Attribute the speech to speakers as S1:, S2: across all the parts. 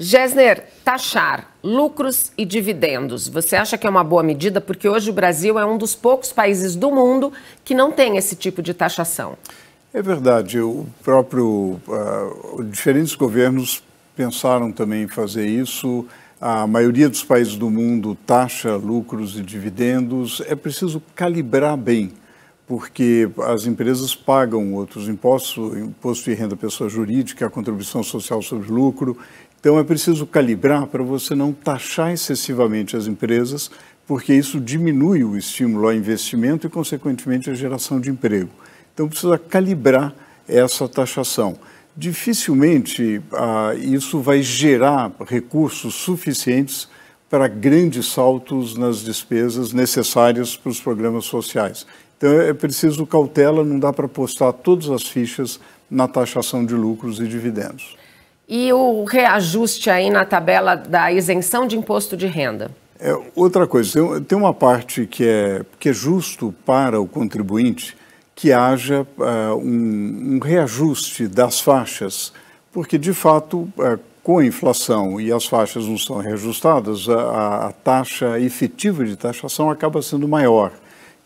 S1: Gessner, taxar lucros e dividendos, você acha que é uma boa medida? Porque hoje o Brasil é um dos poucos países do mundo que não tem esse tipo de taxação.
S2: É verdade. O próprio, uh, diferentes governos pensaram também em fazer isso. A maioria dos países do mundo taxa lucros e dividendos. É preciso calibrar bem porque as empresas pagam outros impostos, imposto de renda pessoa jurídica, a contribuição social sobre lucro, então é preciso calibrar para você não taxar excessivamente as empresas, porque isso diminui o estímulo ao investimento e, consequentemente, a geração de emprego. Então precisa calibrar essa taxação. Dificilmente ah, isso vai gerar recursos suficientes para grandes saltos nas despesas necessárias para os programas sociais. Então é preciso cautela, não dá para postar todas as fichas na taxação de lucros e dividendos
S1: e o reajuste aí na tabela da isenção de imposto de renda?
S2: É, outra coisa, tem, tem, uma parte que é, que é justo para o contribuinte que haja uh, um, um, reajuste das faixas, porque de fato, uh, com a inflação e as faixas não são reajustadas, a, a taxa efetiva de taxação acaba sendo maior.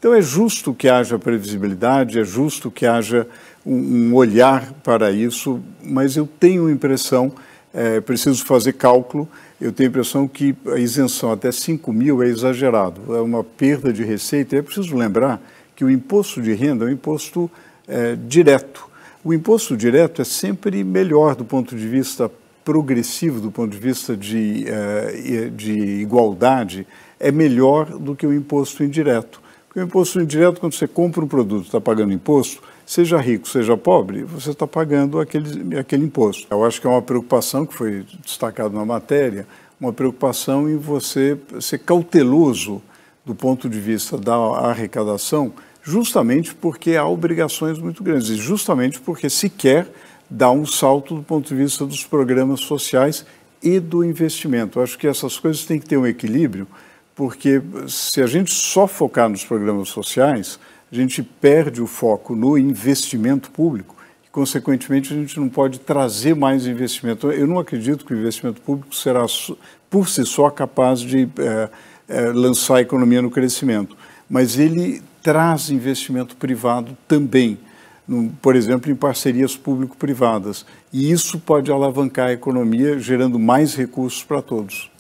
S2: Então, é justo que haja previsibilidade, é justo que haja um, olhar para isso, mas eu tenho a impressão, é, preciso fazer cálculo, eu tenho a impressão que a isenção até 5 mil é exagerado, é uma perda de receita. É preciso lembrar que o imposto de renda é um imposto é, direto. O imposto direto é sempre melhor do ponto de vista progressivo, do ponto de vista de, é, de igualdade, é melhor do que o imposto indireto. Porque o imposto é indireto, quando você compra um produto, está pagando imposto, seja rico, seja pobre, você está pagando aquele, aquele imposto. Eu acho que é uma preocupação que foi destacado na matéria, uma preocupação em você ser cauteloso do ponto de vista da arrecadação, justamente porque há obrigações muito grandes e justamente porque se quer dar um salto do ponto de vista dos programas sociais e do investimento. Eu acho que essas coisas têm que ter um equilíbrio porque se a gente só focar nos programas sociais, a gente perde o foco no investimento público e, consequentemente, a gente não pode trazer mais investimento. Eu não acredito que o investimento público será, por si só, capaz de é, é, lançar a economia no crescimento, mas ele traz investimento privado também por exemplo, em parcerias público-privadas. E isso pode alavancar a economia, gerando mais recursos para todos.